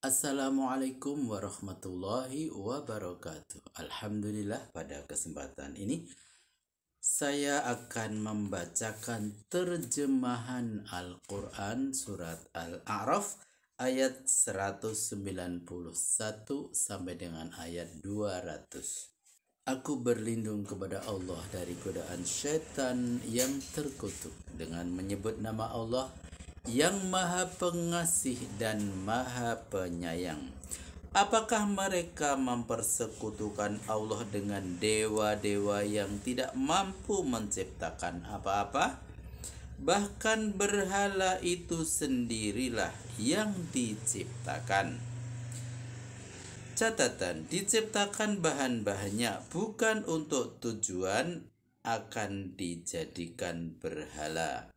Assalamualaikum warahmatullahi wabarakatuh. Alhamdulillah pada kesempatan ini saya akan membacakan terjemahan Al-Qur'an surat Al-A'raf ayat 191 sampai dengan ayat 200. Aku berlindung kepada Allah dari godaan setan yang terkutuk dengan menyebut nama Allah yang maha pengasih dan maha penyayang. Apakah mereka mempersekutukan Allah dengan dewa-dewa yang tidak mampu menciptakan apa-apa? Bahkan berhala itu sendirilah yang diciptakan. Catatan: diciptakan bahan-bahannya bukan untuk tujuan akan dijadikan berhala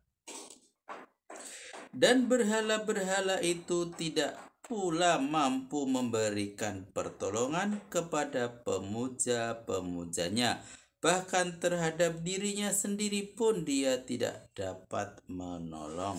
dan berhala-berhala itu tidak pula mampu memberikan pertolongan kepada pemuja-pemujanya. Bahkan terhadap dirinya sendiri pun dia tidak dapat menolong.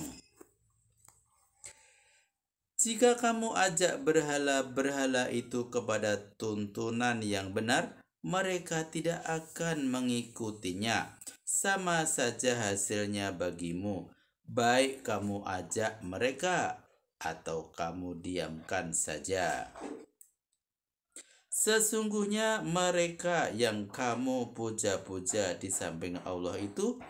Jika kamu ajak berhala-berhala itu kepada tuntunan yang benar, mereka tidak akan mengikutinya. Sama saja hasilnya bagimu baik kamu ajak mereka atau kamu diamkan saja. Sesungguhnya mereka yang kamu puja-puja di samping Allah itu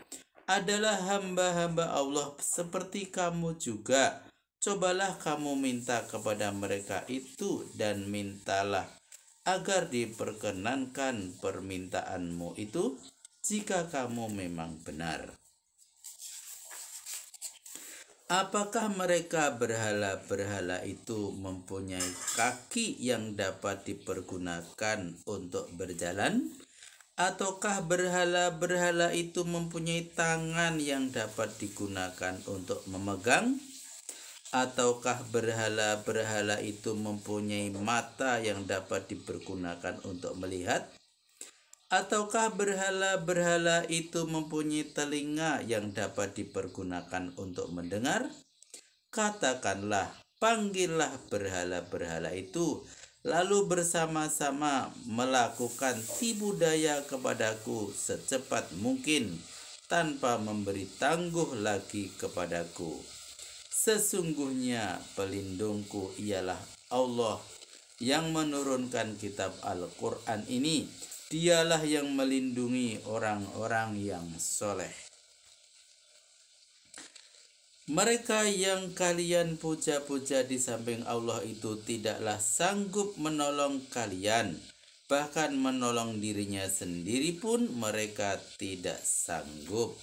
adalah hamba-hamba Allah seperti kamu juga. Cobalah kamu minta kepada mereka itu dan mintalah agar diperkenankan permintaanmu itu jika kamu memang benar. Apakah mereka berhala-berhala itu mempunyai kaki yang dapat dipergunakan untuk berjalan? Ataukah berhala-berhala itu mempunyai tangan yang dapat digunakan untuk memegang? Ataukah berhala-berhala itu mempunyai mata yang dapat dipergunakan untuk melihat? Ataukah berhala-berhala itu mempunyai telinga yang dapat dipergunakan untuk mendengar? Katakanlah, panggillah berhala-berhala itu, lalu bersama-sama melakukan tipu daya kepadaku secepat mungkin tanpa memberi tangguh lagi kepadaku. Sesungguhnya pelindungku ialah Allah yang menurunkan kitab Al-Quran ini dialah yang melindungi orang-orang yang soleh. Mereka yang kalian puja-puja di samping Allah itu tidaklah sanggup menolong kalian, bahkan menolong dirinya sendiri pun mereka tidak sanggup.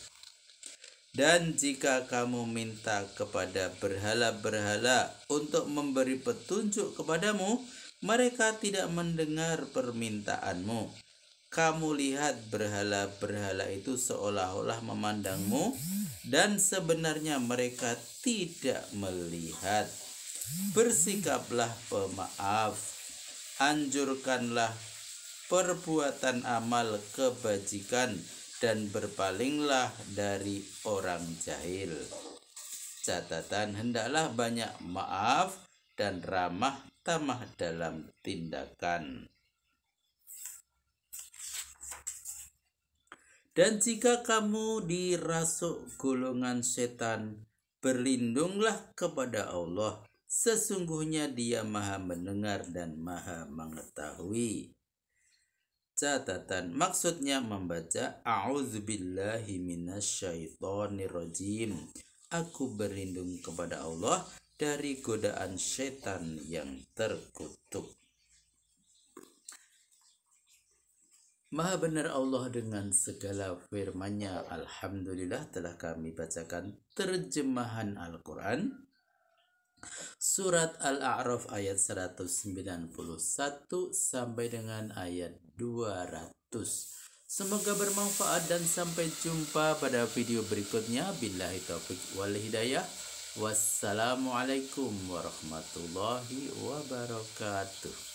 Dan jika kamu minta kepada berhala-berhala untuk memberi petunjuk kepadamu, mereka tidak mendengar permintaanmu kamu lihat berhala-berhala itu seolah-olah memandangmu dan sebenarnya mereka tidak melihat. Bersikaplah pemaaf, anjurkanlah perbuatan amal kebajikan dan berpalinglah dari orang jahil. Catatan hendaklah banyak maaf dan ramah tamah dalam tindakan. Dan jika kamu dirasuk golongan setan, berlindunglah kepada Allah. Sesungguhnya Dia Maha Mendengar dan Maha Mengetahui. Catatan maksudnya membaca A'udzubillahiminasyaitonirrojim Aku berlindung kepada Allah dari godaan setan yang terkutuk. Maha benar Allah dengan segala firman-Nya. Alhamdulillah telah kami bacakan terjemahan Al-Qur'an Surat Al-A'raf ayat 191 sampai dengan ayat 200. Semoga bermanfaat dan sampai jumpa pada video berikutnya. Billahi taufik wal hidayah. Wassalamualaikum warahmatullahi wabarakatuh.